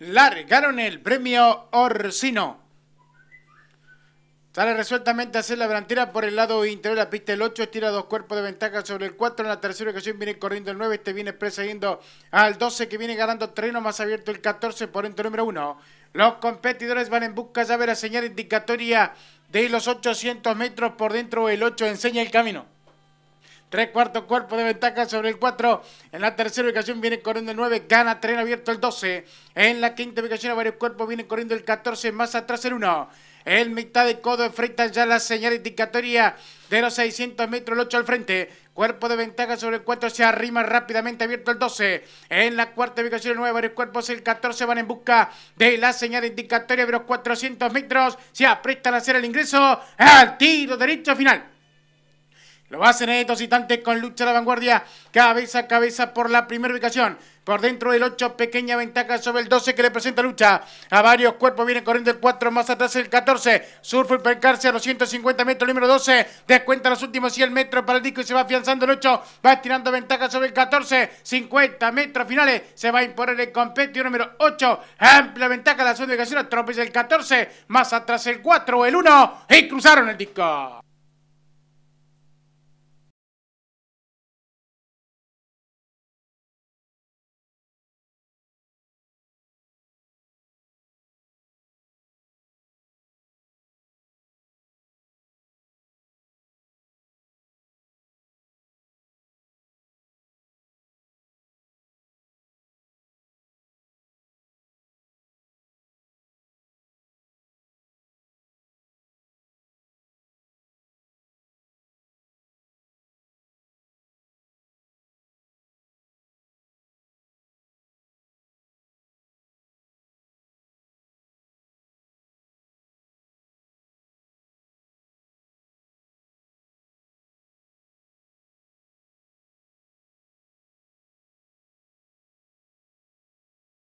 largaron el premio Orsino. Sale resueltamente a hacer la delantera por el lado interior de la pista el 8, estira dos cuerpos de ventaja sobre el 4, en la tercera ocasión viene corriendo el 9, este viene persiguiendo al 12 que viene ganando terreno más abierto el 14 por entre número 1. Los competidores van en busca ya ver la señal indicatoria de los 800 metros por dentro, el 8 enseña el camino. Tres cuartos cuerpo de ventaja sobre el 4. En la tercera ubicación viene corriendo el 9. Gana tren abierto el 12. En la quinta ubicación varios cuerpos viene corriendo el 14. Más atrás el 1. el mitad de codo enfrenta ya la señal indicatoria de los 600 metros, el 8 al frente. Cuerpo de ventaja sobre el cuatro. se arrima rápidamente, abierto el 12. En la cuarta ubicación, el varios cuerpos, el 14 van en busca de la señal indicatoria de los 400 metros. Se aprestan a hacer el ingreso al tiro derecho final. Lo hacen en estos citante con lucha a la vanguardia, cabeza a cabeza por la primera ubicación. Por dentro del 8, pequeña ventaja sobre el 12 que le presenta lucha. A varios cuerpos viene corriendo el 4, más atrás el 14. Surfo y a los 150 metros, número 12. Descuenta los últimos 100 metros para el disco y se va afianzando el 8. Va estirando ventaja sobre el 14. 50 metros finales. Se va a imponer el competidor número 8. Amplia ventaja la segunda ubicación. Atropella el 14. Más atrás el 4, el 1. Y cruzaron el disco.